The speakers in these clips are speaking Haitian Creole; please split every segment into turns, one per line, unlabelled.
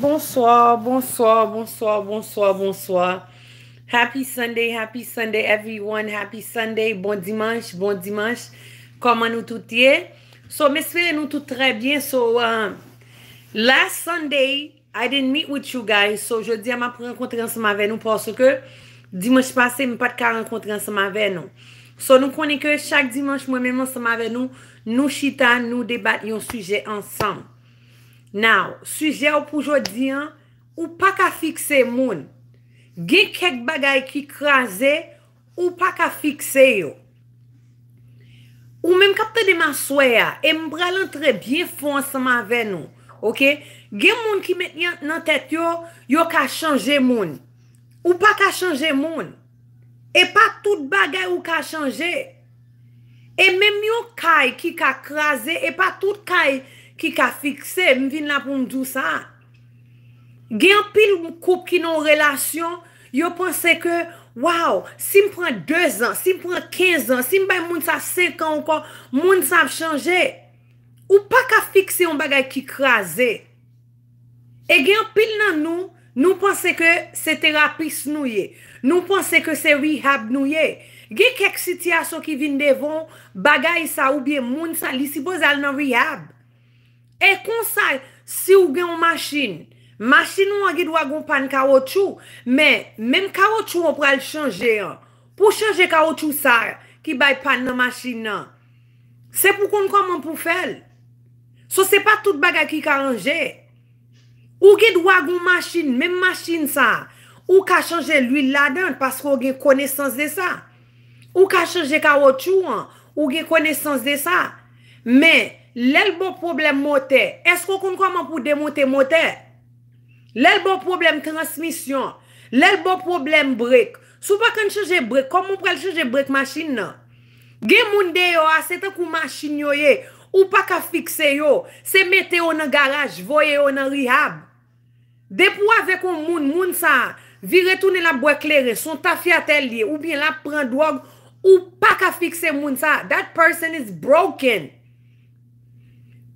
Bonsoir, bonsoir, bonsoir, bonsoir, bonsoir Happy Sunday, Happy Sunday everyone Happy Sunday, Bon Dimanche, Bon Dimanche Koman nou tout ye? So, mes fere nou tout tre bien So, um, last Sunday, I didn't meet with you guys So, je di a ma pou renkontre yon sema ve nou Paso ke, Dimanche pase, mi pat ka renkontre yon sema ve nou So, nou konen ke, chak Dimanche, mwen menman sema ve nou Nou chita, nou debat yon suje ansam Nou, suje ou poujou di an, ou pa ka fikse moun. Gen kek bagay ki krasen, ou pa ka fikse yo. Ou men kapte de maswe ya, e mbralan tre bien fon seman ve nou. Ok? Gen moun ki met nyan nan tet yo, yo ka chanje moun. Ou pa ka chanje moun. E pa tout bagay ou ka chanje. E men yo kay ki ka krasen, e pa tout kay ki ka fikse, m vin la pou m dousa. Gen pil m koup ki nou relasyon, yo pense ke, waw, si m pren 2 an, si m pren 15 an, si m bay moun sa 5 an ou pa, moun sa ap chanje. Ou pa ka fikse yon bagay ki krasi. E gen pil nan nou, nou pense ke se terapis nou ye. Nou pense ke se rehab nou ye. Gen kek siti aso ki vin devon, bagay sa ou bie moun sa, li si boz al nan rehab. E konsay si ou gen ou machin. Machin ou an gèd wagou pan kawotou. Mè, mèm kawotou ou pral chanje an. Pou chanje kawotou sar ki bay pan nan machin nan. Se pou kon kon man pou fel. So se pa tout baga ki karanje. Ou gèd wagou machin, mèm machin sar. Ou ka chanje l'huil ladan. Paske ou gen koneysans de sa. Ou ka chanje kawotou an. Ou gen koneysans de sa. Mè, Lèl bo problem motè, esko kon kwa man pou demote motè? Lèl bo problem transmisyon, lèl bo problem brek, sou pa kon chanje brek, kon moun prel chanje brek masin nan? Ge moun de yo, ase ta kou masin yo ye, ou pa ka fikse yo, se mete yo nan garaj, voye yo nan rehab. Depo ave kon moun, moun sa, vi retounen la brek lere, son ta fiatel ye, ou bien la pren drog, ou pa ka fikse moun sa, that person is broken.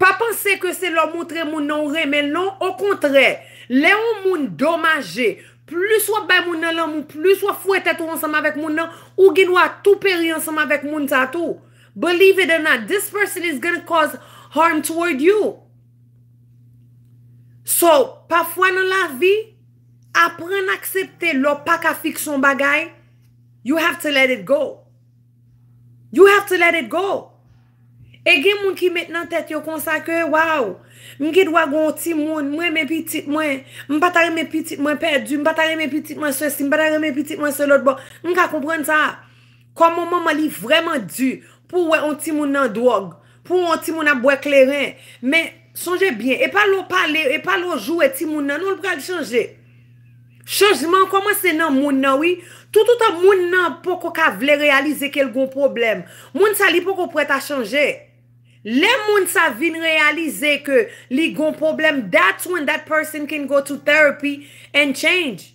pa panse ke se lò moun tre moun nan ou re, men nou, o kontre, le ou moun domaje, plus wò bay moun nan lò moun, plus wò fwè tetou ansam avèk moun nan, ou gen wò a tou peri ansam avèk moun tatou, believe it or not, this person is gonna cause harm toward you, so, pa fwa nan la vi, apren aksepte lò pak afik son bagay, you have to let it go, you have to let it go, E gen moun ki met nan tet yo konsa ke, waw, mwen ki dwa goun ti moun, mwen mwen pitit mwen, mwen patare mwen pitit mwen perdu, mwen patare mwen pitit mwen se si, mwen patare mwen pitit mwen se lot bon, mwen ka kompren sa. Kwa moun moun mali vreman du pou wè yon ti moun nan drog, pou wè yon ti moun nan bwek lè rè, men sonje bien, e palo pale, e palo jwè ti moun nan, nou l pral chanje. Chanjman kwa mwen se nan moun nan wè, toutoutan moun nan poko ka vle realize kel goun problem, moun sa li poko pral ta chanje. Le moun sa vin realize ke li gon problem, that's when that person can go to therapy and change.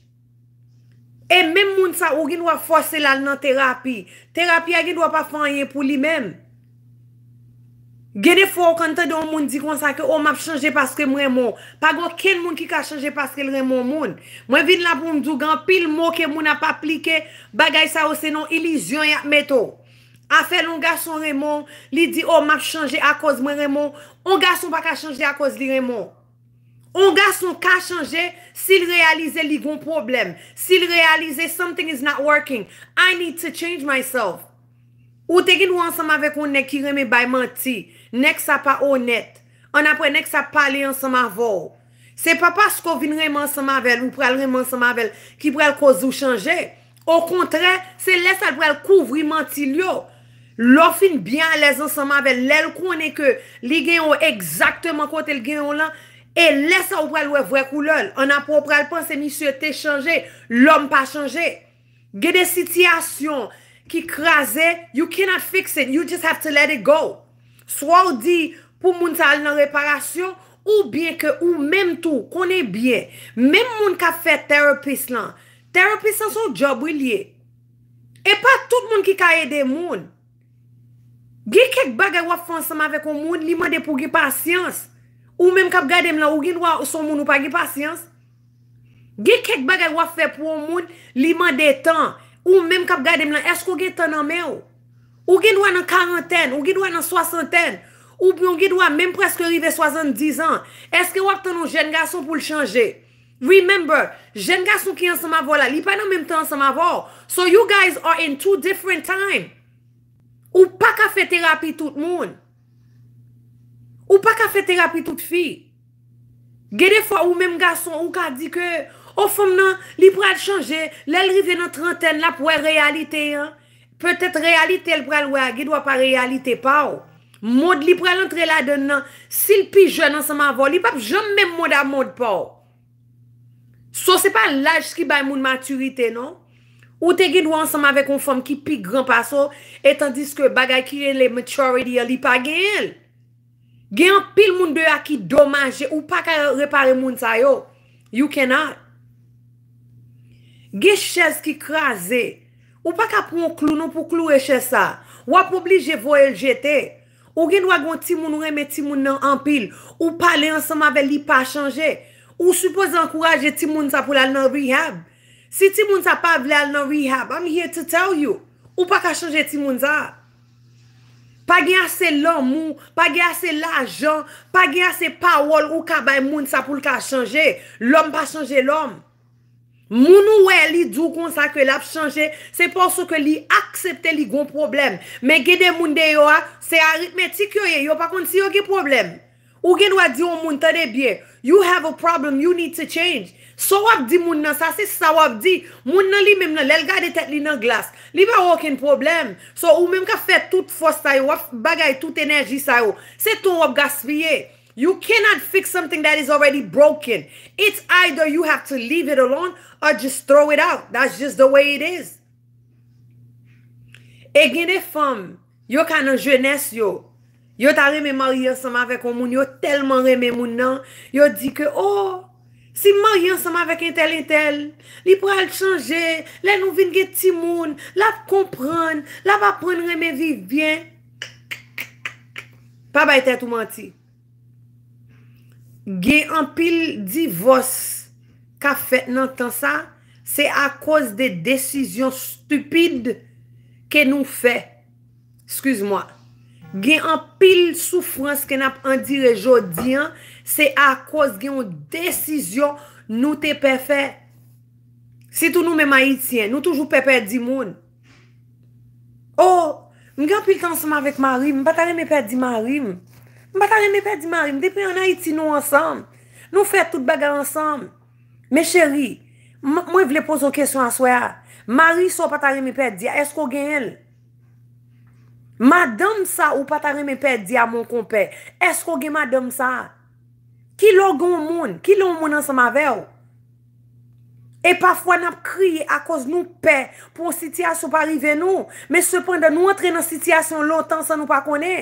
E men moun sa ou gin wap fwase lal nan terapi, terapi a gin wap pa fanyen pou li men. Gen e fwo kante de ou moun di konsa ke ou oh, map chanje paske mwen moun, pa gwo ken moun ki ka chanje paske mwen moun moun. Mwen vin la pou mdou gan pil moun ke moun ap aplike bagay sa ou senon ilizyon yap meto. Afèl, on gas son remon, li di, oh, map chanje akos mwen remon, on gas son pa ka chanje akos li remon. On gas son ka chanje, si l'realize li bon problem. Si l'realize, something is not working. I need to change myself. Ou te gin ou ansama vek ou nek ki reme bay manti, nek sa pa onet, an apre nek sa pa li ansama vo. Se pa pa sko vin reman ansama vel, ou pral reman ansama vel, ki pral koz ou chanje. Ou kontre, se lese al pral kouvri manti li yo. Lo fin byan alèz anseman vè lèl kounen ke li genyon exactement kote l genyon lan. E lè sa ou pral wè vre koulol. An ap pral pan se misye te chanje. L om pa chanje. Ge de sitiyasyon ki krasè, you cannot fix it. You just have to let it go. Swa ou di pou moun sa alè nan reparasyon. Ou byen ke ou mèm tou kounen byen. Mèm moun ka fè terapist lan. Terapist san son job wè liye. E pa tout moun ki ka yè de moun. Gi kek bagay wap fè ansema vek ou moun, li mande pou gi pasyans. Ou menm kap gade m lan, ou gin wap sou moun ou pa gi pasyans. Gi kek bagay wap fè pou ou moun, li mande tan. Ou menm kap gade m lan, eskou gin tan anmen ou? Ou gin wap nan karenten, ou gin wap nan soasanten. Ou bon gin wap menm preske rive soazan dizan. Eske wap tan nou jen gason pou l chanje? Remember, jen gason ki ansema vo la, li pan anmen tan ansema vo. So you guys are in two different time. Ou pa kafe terapi tout moun. Ou pa kafe terapi tout fi. Gede fwa ou menm gason ou ka di ke, ou oh, fom nan, li pral chanje, lèl rive nan trenten la pou wè realite yon. Petèt realite l pral wè, gèd wè pa realite pa ou. Moud li pral antre la den nan, sil pi jen an seman vò, li pap jen menm moud a moud pa ou. So se pa l aj skibay moun maturite non? Ou te gen wansama ve kon fom ki pi gran paso etan diske bagay ki ren le maturity li pa gen el. Gen an pil moun de a ki domaje ou pa ka repare moun sa yo. You cannot. Gen ches ki kraze ou pa ka pou moun klou nou pou klou e ches sa. Ou ap oblige vo el jete. Ou gen wagon ti moun ou reme ti moun nan an pil. Ou pale ansama ve li pa chanje. Ou suppose ankouraje ti moun sa pou la nan rehab. Si ti moun sa pa vle al nan rehab, I'm here to tell you. Ou pa ka chanje ti moun sa? Pa gen ase lom moun, pa gen ase lajan, pa gen ase pawol ou ka bay moun sa pou lka chanje. Lom pa chanje lom. Moun ou we li djou kon sa ke lap chanje, se pa sou ke li aksepte li gon problem. Me gede moun de yo a, se aritmetik yo ye, yo pa kon si yo ge problem. Ou gen wad yo moun tade bie, you have a problem, you need to change. So wap di moun nan, sa se sa wap di. Moun nan li mem nan, lel gade tet li nan glas. Li ba wak en problem. So ou mem ka fet tout fos tayo, wap bagay tout enerji sayo. Se tou wap gaspye. You cannot fix something that is already broken. It's either you have to leave it alone or just throw it out. That's just the way it is. E gine fom, yo kan an jenes yo. Yo ta reme marye som avek o moun. Yo telman reme moun nan. Yo di ke, oh! Si man yon seman vek entel entel, li pou al chanje, la nou vin ge timoun, la pou kompran, la pou apren reme viv bien. Pa bayte tou manti. Gen an pil divos ka fet nan tan sa, se a kous de desisyon stupide ke nou fe. Skuz mwa. Gen an pil soufrans ke nap an dire jodi an. Se akos gen yon desisyon nou te pe fe. Se tou nou men ma ityen, nou toujou pe pe di moun. Oh, mwen gen pil tansman vek mary, mwen patare me pe di mary moun. Mwen patare me pe di mary moun, depen yon a ity nou ansam. Nou fe tout baga ansam. Me cheri, mwen vle poz yon kesyon answe a. Mary sou patare me pe di a, esko gen el? Madame sa ou patare me pe di a, moun kompe? Esko gen madame sa? Ki lo goun moun? Ki lo moun ansan ma ver? E pafwa nap kriye akos nou pe pou sityasyon pa rive nou. Me sepanda nou antrenan sityasyon lontan san nou pa kone.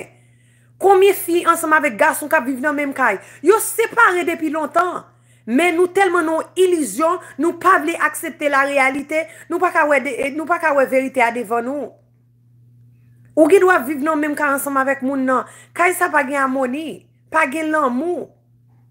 Komye fi ansan ma ve gason ka viv nan menm kay? Yo separe depi lontan. Me nou telman nou ilizyon nou pa vle aksepte la realite nou pa ka we verite adevan nou. Ou ki do a viv nan menm ka ansan ma ve moun nan? Kay sa pa gen a moni? Pa gen lan moun?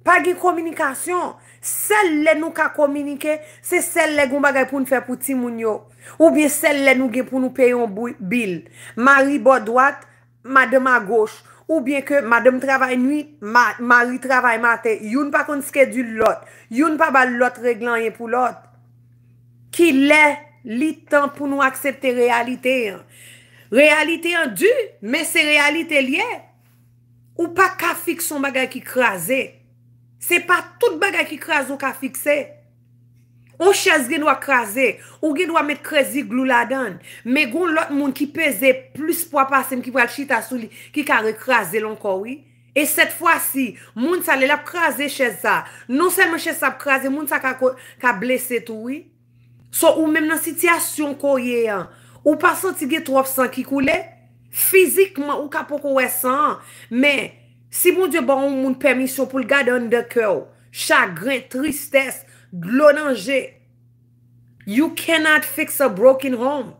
pa gey kominikasyon, sel le nou ka kominike, se sel le goun bagay pou nou fe pou ti moun yo, ou bien sel le nou gey pou nou peyon bil, mari bo doat, madem a goch, ou bien ke madem travay nwi, mari travay mate, youn pa kon skedul lot, youn pa bal lot reglanye pou lot, ki le li tan pou nou aksepte realite, realite an du, men se realite li e, ou pa ka fikson bagay ki krasi, Se pa tout bagay ki kras ou ka fikse. Ou chese gen wak kras e. Ou gen wak met kresi glou la dan. Me goun lot moun ki pese plus po apasem ki vwal chita sou li. Ki ka re kras e lon koui. E set fwa si. Moun sa lel ap kras e chese sa. Non semen chese sa ap kras e. Moun sa ka blese toui. So ou menm nan sityasyon kou ye an. Ou pasan ti gen trop san ki kou le. Fizikman ou ka pokowe san. Men. Si bon bon moun diyo baron moun permisyon pou l gadan de kèw, chagrin, tristès, glonanje, you cannot fix a broken home.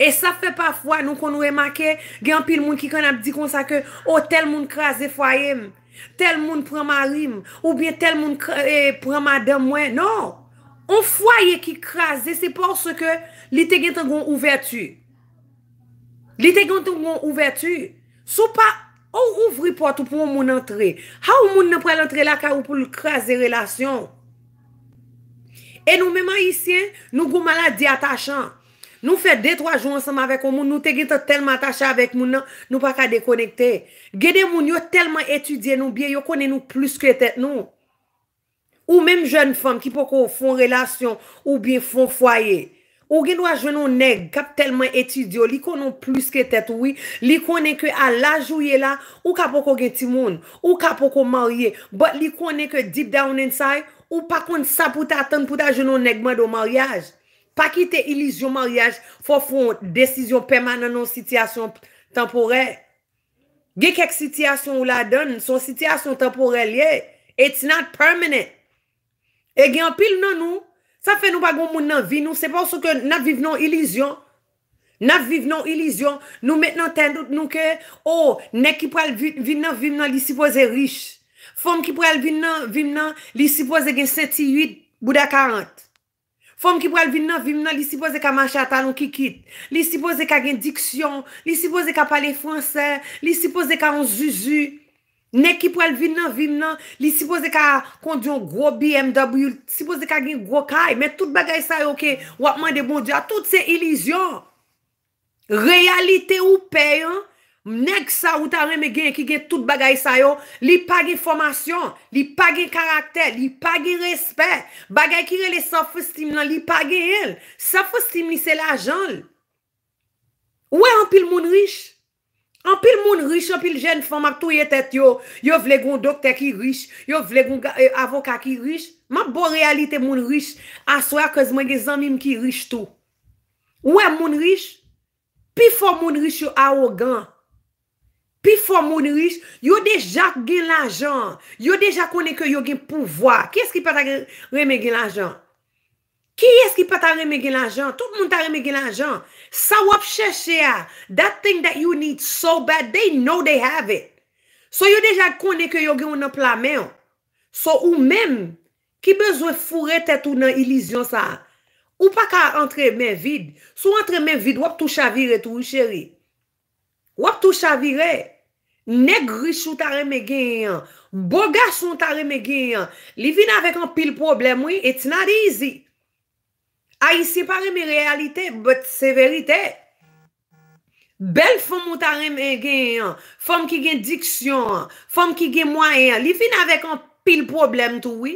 E sa fe pa fwa nou kon nou emake, gen pil moun ki kon ap di kon sa ke, o oh, tel moun kras de fwayem, tel moun pranman rim, ou bien tel moun e, pranman demwen, nan, ou fwaye ki kras de, se por se ke li te gen ten goun ouvertu. Li te gen ten goun ouvertu, sou pa, Ou ouvri pot ou pou ou moun antre? Ha ou moun nan prel antre la ka ou pou lukre aze relasyon? E nou mèman isyen, nou gouman la di atachan. Nou fè dey troa jou ansanm avèk ou moun, nou te gen te telman atachan avèk moun nan nou pa ka dekonekte. Genè moun yo telman etudye nou, biye yo konen nou plus ke tet nou. Ou mèm jen fòm ki pou kon fòm relasyon ou biye fòm fwaye. Ou gen do a jenon neg, kap telman etidyo, li konon plus ke tetoui, li konen ke a lajouye la, ou kapoko gen timoun, ou kapoko marye, but li konen ke deep down inside, ou pakon sa pou ta atan pou ta jenon negman do mariage. Pakite ilis yo mariage, fò fon, desisyon pèman nan nou sityasyon temporel. Gen kek sityasyon ou la don, son sityasyon temporel ye, it's not permanent. E gen pil nan nou, Sa fe nou pa goun moun nan vi nou, se pa sou ke nat viv nan ilizyon. Nat viv nan ilizyon, nou met nan ten dout nou ke, oh, nek ki pral vi nan vim nan li sipoze riche. Fom ki pral vi nan, li sipoze gen 78, bouda 40. Fom ki pral vi nan, li sipoze ka manchata loun ki kit. Li sipoze ka gen diksyon, li sipoze ka pale franse, li sipoze ka on zuzu. Nèk ki pou el vin nan, vin nan, li sipoz de ka kondyon gro BMW, sipoz de ka gen gro kay, men tout bagay sayo ke wapman de bon diya, tout se ilizyon. Realite ou pe, mnèk sa ou ta reme gen ki gen tout bagay sayo, li pagay formasyon, li pagay karakter, li pagay respet, bagay ki rele sa fostim nan, li pagay el. Sa fostim ni se la janl. Ouè e an pil moun riche? An pil moun riche, an pil jen fòm ak tou ye tèt yo, yo vle goun dokte ki riche, yo vle goun euh, avoka ki riche, ma bo realite moun riche aswa kèz mwen gen zanmim ki riche tou. Ouè moun riche, pi fò moun riche yo a ogan, pi fò moun riche, yo deja gen l'ajan, yo deja konen ke yo gen pouvoi, kèz ki pata reme gen l'ajan? Ki eski pa ta reme gen la jan? Tout moun ta reme gen la jan. Sa wap cheshe a. That thing that you need so bad, they know they have it. So yo deja kone ke yo gen ou nan pla men. So ou men, ki bezwe fure te tou nan ilizyon sa? Ou pa ka entre men vid? Sou entre men vid, wap tou chavire tou ou cheri? Wap tou chavire? Negri chou ta reme gen yon. Bogas chou ta reme gen yon. Li vin avèk an pil problem wè, it's not easy. A isi pa reme realite, but se verite. Bel fom ou ta reme gen, fom ki gen diksyon, fom ki gen mwayen, li fin avek an pil problem touwi.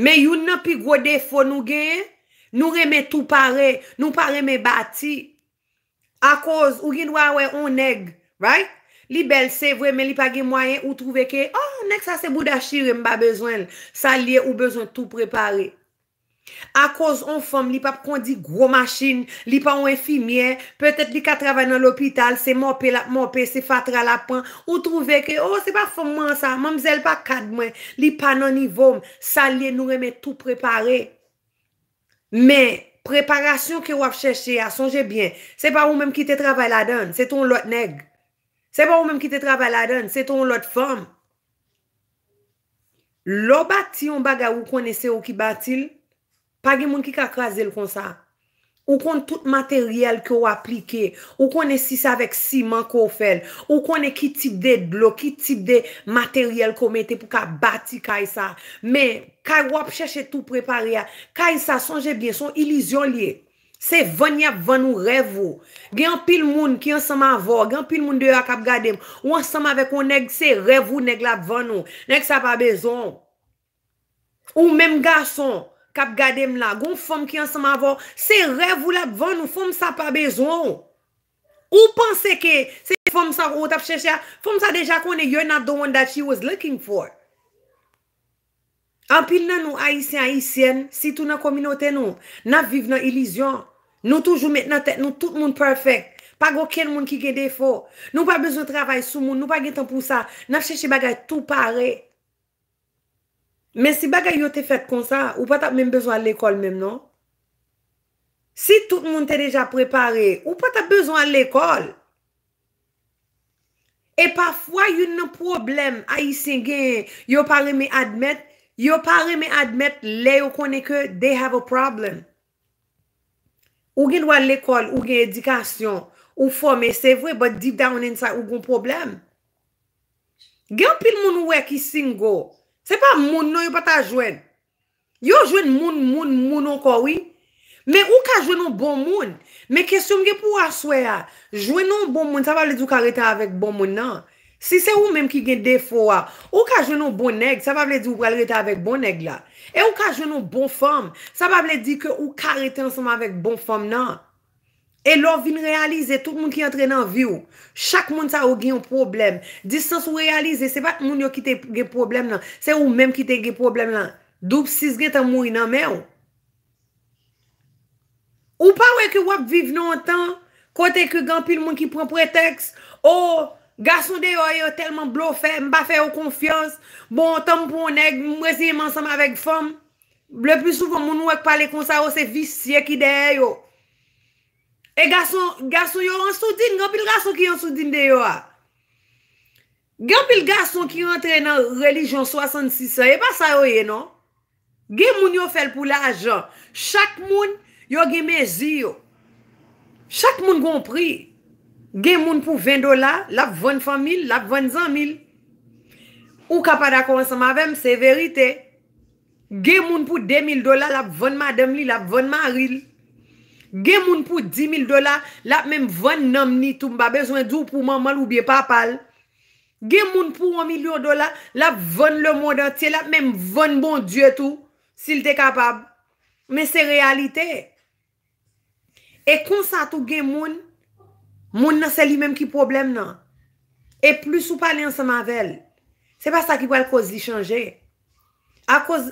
Me yon nan pi gwo defo nou gen, nou reme tou pare, nou pare me bati. A koz, ou gen wawen, ou neg, right? Li bel se vwe, men li pa gen mwayen, ou trouve ke, oh, nek sa se budashi reme ba bezwen, salye ou bezwen tou prepare. A koz on fom li pa p kondi gro machin, li pa on efimye, petet li katrava nan l'opital, se mope, se fatra la pan, ou trouve ke, oh se pa fom man sa, mam zel pa kadman, li pa nan nivom, salye nou reme tout prepare. Men, preparasyon ki waf cheshe a, sonje bien, se pa ou menm ki te travay la don, se ton lot neg. Se pa ou menm ki te travay la don, se ton lot fom. Lo bati yon baga ou konese ou ki bati l, Pa gen moun ki ka krasel kon sa. Ou kon tout materyel ki ou aplike. Ou kon e sis avek siman ko ou fel. Ou kon e ki tip de blo, ki tip de materyel ko ou mete pou ka bati kaj sa. Men, kaj wap cheshe tout prepari ya. Kaj sa, sonje bie, son ilizyon liye. Se ven yap ven ou rev ou. Gen pil moun ki ansama avor. Gen pil moun deyo akap gade m. Ou ansama avek ou neg se rev ou neg lap ven ou. Neg sa pa bezon. Ou menm gason. Kap gade m la, goun fòm ki yon seman vò, se rev vò la vò, nou fòm sa pa bezon. Ou panse ke se fòm sa wot ap chèche, fòm sa deja konen yon ap do wan dat she was looking for. Anpil nan nou aisyen aisyen, si tou nan kominote nou, nan viv nan ilizyon. Nou toujou met nan tek nou, tout moun perfect, pa gò ken moun ki gen defo. Nou pa bezon travay sou moun, nou pa gen tan pou sa, nan chèche bagay tout parek. Men si bagay yo te fet kon sa, ou pa tap men bezwa l'ekol men non? Si tout moun te deja prepare, ou pa tap bezwa l'ekol? E pafwa yon nan problem a yi sengen, yo pare me admet, yo pare me admet le yo konen ke they have a problem. Ou gen wale l'ekol, ou gen edikasyon, ou fwame, se vwe, but deep down inside, ou gon problem. Gen pil moun wek yi sengon, Se pa moun nou yo pata jwen. Yo jwen moun, moun, moun nou kwa wii. Me ou ka jwen nou bon moun. Me kesyoun gen pou aswe ah, a. Jwen nou bon moun, sa pa ble di ou ka rete avèk bon moun nan. Si se ou menm ki gen defo a. Ou ka jwen nou bon neg, sa pa ble di ou ka rete avèk bon neg la. E ou ka jwen nou bon fòm, sa pa ble di ke ou ka rete ansèm avèk bon fòm nan. E lò vin realize, tout moun ki entre nan vi ou. Chak moun sa ou gen yon problem. Distans ou realize, se pa moun yo ki te gen problem nan. Se ou menm ki te gen problem nan. Doub sis gen tan moun nan men ou. Ou pa ou e ke wap vive nan an tan, kote ke gampil moun ki pran preteks, ou, oh, gason de yo yo telman blofe, mbafe ou konfiyans, bon, tan mpoun neg, mwese yon mansam avek fom, le pi souvo moun wak pale kon sa ou oh, se visye ki deye yo. E gason, gason yo ansoudin, genpil gason ki ansoudin de yo a. Genpil gason ki yon tre nan relijon 66 a, e pa sa yo ye non. Genpil yo fel pou la ajan, chak moun yo genme ziyo. Chak moun gonpri, genpil pou 20 dola, lap vwenn famil, lap vwenn zanmil. Ou kapada konsa mavem, se verite. Genpil pou 2 mil dola, lap vwenn madem li, lap vwenn maril. Gen moun pou 10.000 dola, la mèm ven nan mnitou mba bezwen djou pou man mal ou bie papal. Gen moun pou 1.000.000 dola, la ven le moun dan tye, la mèm ven bon djou tou, s'il te kapab. Mè se realite. E konsantou gen moun, moun nan se li mèm ki problem nan. E plus ou pa len se mavel. Se pa sa ki wèl koz li chanje. A koz...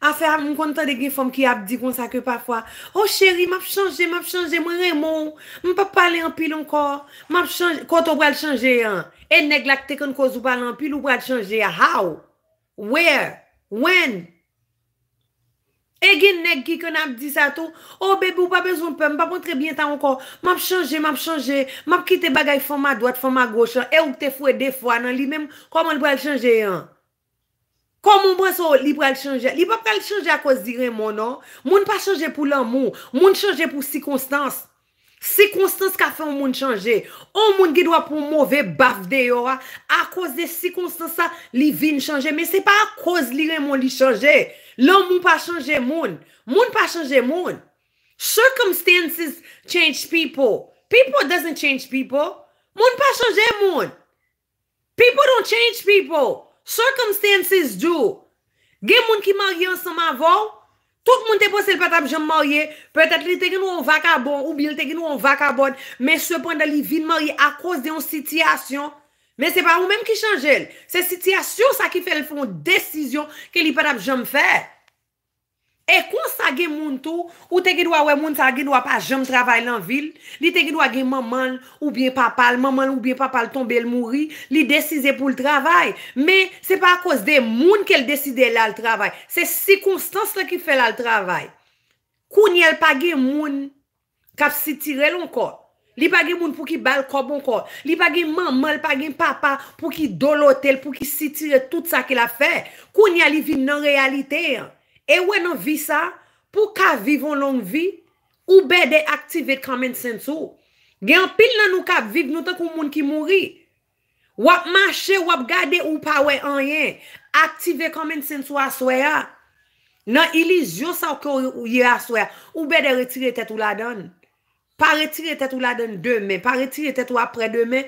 Afè a moun kontan de gen fòm ki ap di kon sa ke pa fwa. O oh, chéri, m ap chanje, m ap chanje, m rey moun. M pa pale anpil ankor. M ap chanje, koto wèl chanje an. E neg lak te kon koz ou pale anpil ou wèl chanje an. How? Where? When? E gen neg ki kon ap di sa tou. O bebe ou pa bezon pe, m pa pwantre bientan ankor. M ap chanje, m ap chanje. M ap kite bagay fòm a doat, fòm a goch. E ou te fwe defwa nan li menm koman wèl chanje an. Kou non? moun mwen sou ah, ah, li pral chanje? Li pral chanje a kouz li remon nou? Moun pa chanje pou loun moun. Moun chanje pou sikonstans. Sikonstans ka fè moun chanje. Ou moun ki dwa pou mouve bav de yora. A kouz de sikonstans sa, li vin chanje. Me se pa a kouz li remon li chanje. Loun moun pa chanje moun. Moun pa chanje moun. Circumstances change people. People doesn't change people. Moun pa chanje moun. People don't change people. Circumstances do, gen moun ki marye ansam avon, tout moun te pose l patap jom marye, petat li te gen nou an vakabon ou li te gen nou an vakabon, men se pon da li vin marye akos de yon sityasyon, men se pa ou menm ki chanjel. Se sityasyon sa ki fe l fon desisyon ke li patap jom fèr. E kon sa ge moun tou, ou te ge dwa we moun sa ge dwa pa jom travay lan vil, li te ge dwa ge maman oubyen papal, maman oubyen papal tombe l mouri, li desize pou l travay. Me, se pa kos de moun ke l deside la l travay. Se si konstans la ki fe la l travay. Koun yal pa ge moun kap sitire l onkot. Li pa ge moun pou ki bal kop onkot. Li pa ge maman, li pa ge mpapa pou ki do l otel, pou ki sitire tout sa ki la fe. Koun yal li vin nan realite yon. Ewe nan vi sa, pou ka vivon long vi, oube de aktive kamin sensou. Gen pil nan nou ka viv nou ten kou moun ki mouri. Wap mache, wap gade ou pa we an yen. Aktive kamin sensou aswe ya. Nan ili zyo sa wakor ou ye aswe ya. Oube de retire tet ou la don. Pa retire tet ou la don demen. Pa retire tet ou apre demen.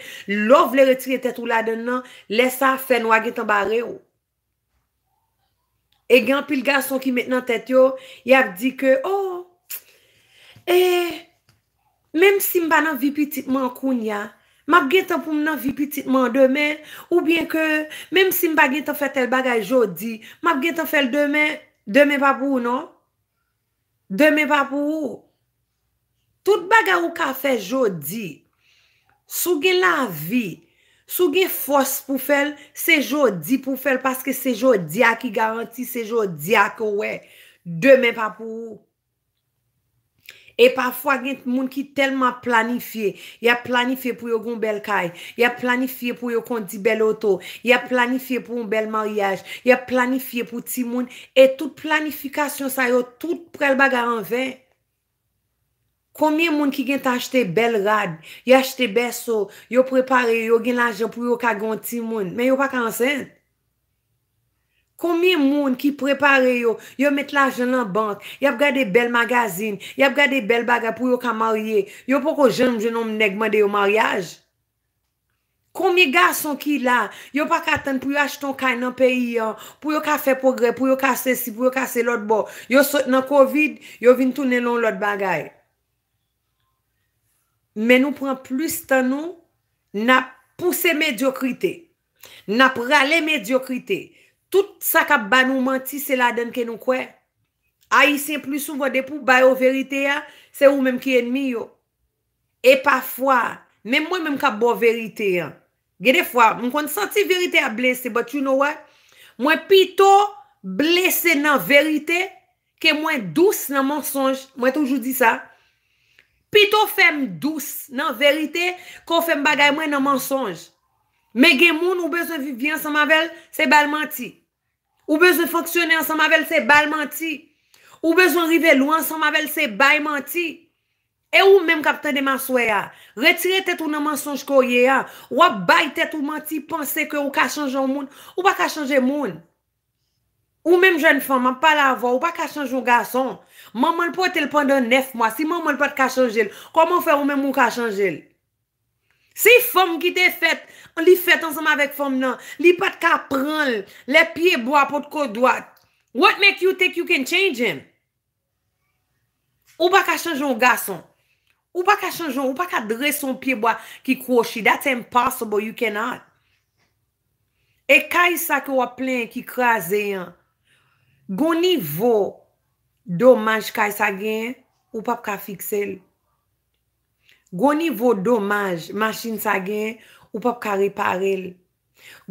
Lov le retire tet ou la don nan. Le sa fen wakit an bare ou. E gen pil gason ki men nan tèt yo, yap di ke, oh, e, mem si mba nan vi pititman koun ya, map gen tan pou m nan vi pititman demen, ou bien ke, mem si mba gen tan fè tel bagay jodi, map gen tan fè l demen, demen pa pou ou non? Demen pa pou ou? Tout bagay ou ka fè jodi, sou gen la vi, e, Sou gen fos pou fèl, se jò di pou fèl, paske se jò di a ki garanti, se jò di a ki wè. Demè pa pou. E pafwa gen moun ki telman planifiye, ya planifiye pou yo goun bel kaj, ya planifiye pou yo konti bel oto, ya planifiye pou yon bel maryaj, ya planifiye pou ti moun, e tout planifikasyon sa yo tout prel bagaran vè, Komiye moun ki gen t'achete bel rad, yo achete beso, yo prepare yo gen l'ajen pou yo ka gonti moun, men yo pa kansen? Komiye moun ki prepare yo, yo met l'ajen lan bank, yo ap gade bel magazin, yo ap gade bel bagay pou yo ka marye, yo pou ko jenm jenom negman de yo mariage? Komiye gason ki la, yo pa katan pou yo acheton kaj nan peyi ya, pou yo ka fe progre, pou yo ka se si, pou yo ka se lot bo, yo sot nan kovid, yo vin tounen lon lot bagay. Men nou pran plus tan nou na pousse mediokrite. Na prale mediokrite. Tout sa kap ban nou manti, se la den ken nou kwe. A isen plus sou vwade pou bayo verite ya, se ou menm ki enmi yo. E pa fwa, menm mwen menm kap bo verite ya. Gede fwa, mwen konti santi verite ya blese, but you know what? Mwen pito blese nan verite, ke mwen dous nan monsonj. Mwen toujou di sa. Pito fem dous nan verite kon fem bagay mwen nan mensonj. Mè gen moun ou bezon vivyen san mavel, se bal manti. Ou bezon fonksyonen san mavel, se bal manti. Ou bezon rive louan san mavel, se bay manti. E ou mèm kapten de mansoya, retire tet ou nan mensonj koye ya. Ou ap bay tet ou manti, panse ke ou ka chanje moun, ou pa ka chanje moun. Ou mèm jen fèm, an pa la avò, ou pa kachanjou gason, mèm an pou etèl pandan nef mwa, si mèm an pou kachanjil, koman fèm ou mèm mou kachanjil? Si fèm ki te fèt, an li fèt ansèm avèk fèm nan, li pat ka prèn lè, lè piye bwa pot kodouat, what make you think you can change him? Ou pa kachanjou gason? Ou pa kachanjou, ou pa kadre son piye bwa ki kouchi, that's impossible, you cannot. E kaj sa kwa plèn ki krasè yon, Gouni vò domaj kaj sa gen, ou pap ka fiksel. Gouni vò domaj masjin sa gen, ou pap ka reparel.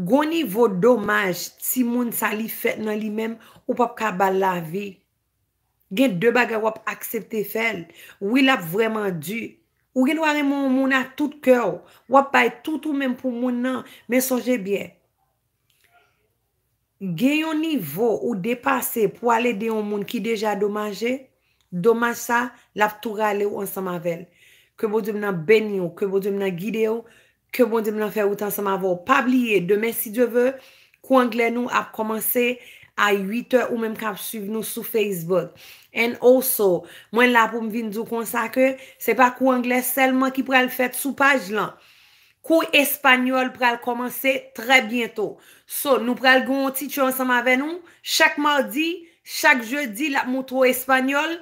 Gouni vò domaj si moun sa li fet nan li men, ou pap ka balave. Gen deba gen wap aksepte fel, ou il ap vreman di. Ou gen ware moun moun a tout kèw, wap bay tout ou men pou moun nan, men sonje bie. gen yon nivou ou depase pou ale de yon moun ki deja domaje, domaje sa, la pou tou gale ou an sa mavel. Ke bon demna benyo, ke bon demna gideyo, ke bon demna fe ou tan sa mavel. Pa blye, demen si je ve, kou Angle nou ap komanse a 8 ou menm kap suive nou sou Facebook. And also, mwen la pou mvin djou konsake, se pa kou Angle selman ki pou al fete sou paj lan. Kou espanyol pral komanse trè bientou. So nou pral goun ti tchou ansama ve nou. Chak mardi, chak jeudi lak moutro espanyol.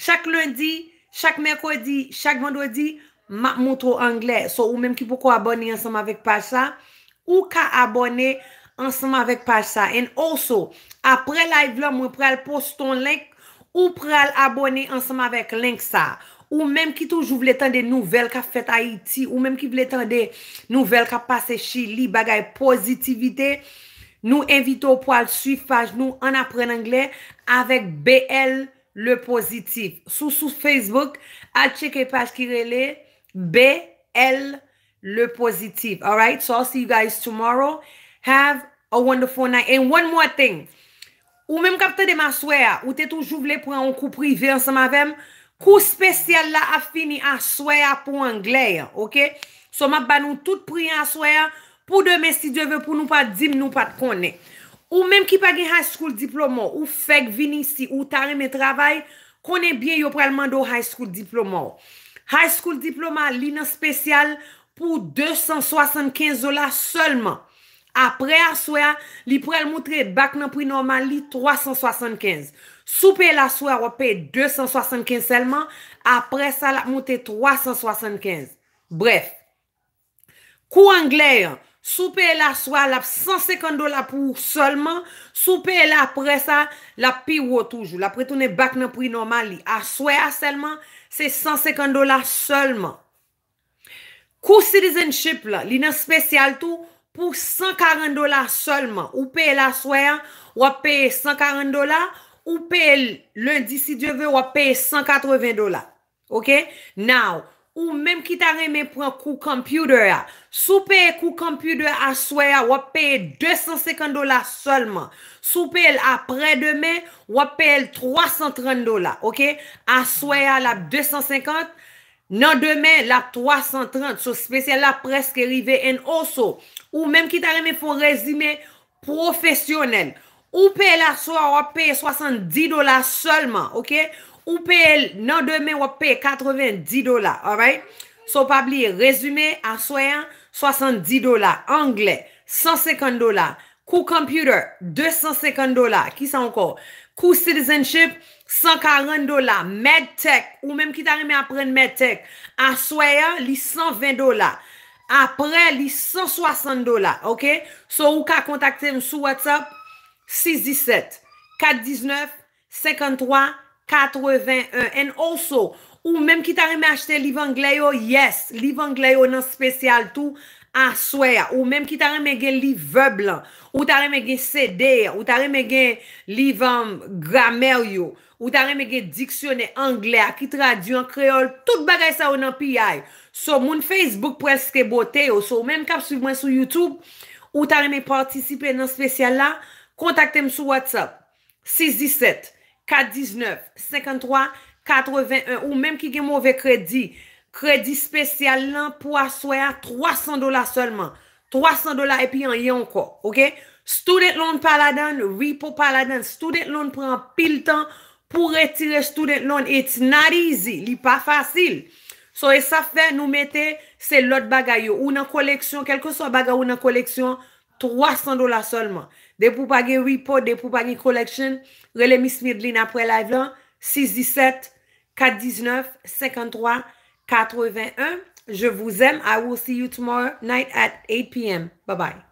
Chak lundi, chak merkodi, chak vendodi, lak moutro angle. So ou menm ki pou kou abone ansama vek pa sa. Ou ka abone ansama vek pa sa. And also, apre live lom, mou pral post ton link. Ou pral abone ansama vek link sa. Ou menm ki toujou vle tan de nouvel ka fet Haiti. Ou menm ki vle tan de nouvel ka pase Chi Li bagay pozitivite. Nou invito pou al suif page nou an apren Angle. Avek BL le pozitiv. Sou sou Facebook. Al cheke page ki rele. BL le pozitiv. Alright. So I'll see you guys tomorrow. Have a wonderful night. And one more thing. Ou menm kapte de maswe a. Ou te toujou vle pre an koupri ve ansama vem. Kou spesyal la ap fini aswaya pou an gleya, ok? Soma ban nou tout priy an aswaya pou demen si jeve pou nou pat dim nou pat kone. Ou menm ki pa gen high school diploma ou fek vini si ou tare men travay, kone bien yo prelman do high school diploma. High school diploma li nan spesyal pou 275 zola solman. Apre aswaya, li prelmoutre bak nan priy normal li 375. soupe la swa wap paye 275 selman, apre sa lak moute 375. Bref, kou angley an, soupe la swa lak 150 dolar pou ou solman, soupe la apre sa lak piwou toujou, lak pritounen bak nan pri normal li, a swa selman, se 150 dolar solman. Kou citizenship la, li nan spesyal tou, pou 140 dolar solman, ou paye la swa, wap paye 140 dolar, ou pe l lundi si diyo ve wap pe 180 dola. Ok? Nou, ou menm ki ta reme pran kou kompyuder ya. Sou pe kou kompyuder aswaya wap pe 250 dola solman. Sou pe l apre demen wap pe 330 dola. Ok? Aswaya la 250, nan demen la 330. Sou spesye la preske rive en oso. Ou menm ki ta reme fon rezime profesyonel. Ou pe la soya wap pe 70 dola solman, ok? Ou pe nan demen wap pe 90 dola, alright? So, pabli, rezume, aswayan, 70 dola. Angle, 150 dola. Kou kompyuter, 250 dola. Ki sa anko? Kou citizenship, 140 dola. Medtech, ou menm ki ta reme apren Medtech. Aswayan, li 120 dola. Apre, li 160 dola, ok? So, ou ka kontakte m sou WhatsApp, 617-419-5381 And also, ou mèm ki tarèmè achete liv anglè yo, yes, liv anglè yo nan spesyal tou aswea. Ou mèm ki tarèmè gen liv veblan, ou tarèmè gen CD, ou tarèmè gen liv um, gramer yo, ou tarèmè gen diksyonè anglè a ki tradyon kreol, tout bagay sa ou nan piyay. So, moun Facebook preske botè yo. So, mèm kap suiv mwen sou YouTube, ou tarèmè partisipe nan spesyal la, kontakte m sou WhatsApp, 617-419-5381, ou menm ki gen m ouve kredi, kredi spesyal nan pou aswaya, 300 dola solman, 300 dola epi an yonko, ok? Student loan paladan, repo paladan, student loan pran pil tan, pou retire student loan, it's not easy, li pa fasil, so e sa fe nou mette, se lot bagay yo, ou nan koleksyon, kelke so bagay ou nan koleksyon, 300 dola solman, De pou pagi report, de pou pagi collection, relemi smidlin apre live lan, 67 419 53 81. Je vous aime. I will see you tomorrow night at 8pm. Bye bye.